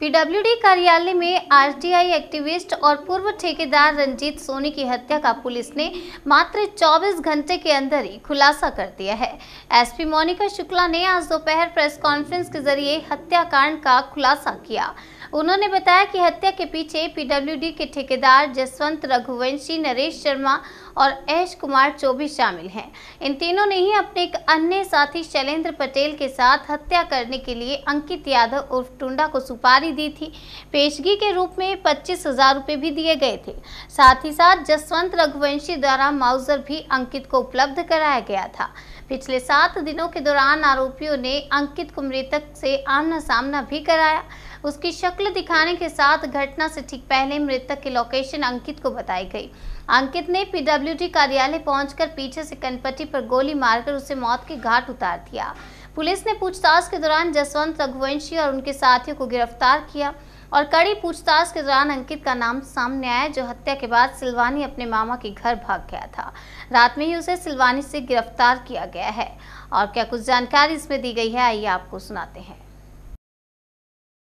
PWD कार्यालय में RTI activist और पूर्व ठेकेदार रंजीत सोनी की हत्या का पुलिस ने मात्र 24 घंटे के अंदर ही खुलासा कर दिया है एसपी मोनिका शुक्ला ने आज दोपहर प्रेस कॉन्फ्रेंस के जरिए हत्याकांड का खुलासा किया उन्होंने बताया कि हत्या के पीछे पीडब्ल्यूडी के ठेकेदार जसवंत रघुवंशी नरेश शर्मा और ऐश कुमार चौबीस शामिल हैं इन तीनों ने ही अपने एक अन्य साथी शैलेंद्र पटेल के साथ हत्या करने के लिए अंकित यादव उर्फ टुंडा को सुपारी दी थी पेशगी के रूप में पच्चीस हजार रुपये भी दिए गए थे साथ ही साथ जसवंत रघुवंशी द्वारा माउजर भी अंकित को उपलब्ध कराया गया था पिछले सात दिनों के दौरान आरोपियों ने अंकित को मृतक से आमना सामना भी कराया उसकी शक्ल दिखाने के साथ घटना से ठीक पहले मृतक की लोकेशन अंकित को बताई गई अंकित ने पीडब्ल्यू कार्यालय पहुंचकर पीछे से कनपट्टी पर गोली मारकर उसे मौत के घाट उतार दिया पुलिस ने पूछताछ के दौरान जसवंत रघुवंशी और उनके साथियों को गिरफ्तार किया और कड़ी पूछताछ के दौरान अंकित का नाम सामने आया जो हत्या के बाद सिलवानी अपने मामा के घर भाग गया था रात में ही उसे सिलवानी से गिरफ्तार किया गया है और क्या कुछ जानकारी इसमें दी गई है आइए आपको सुनाते हैं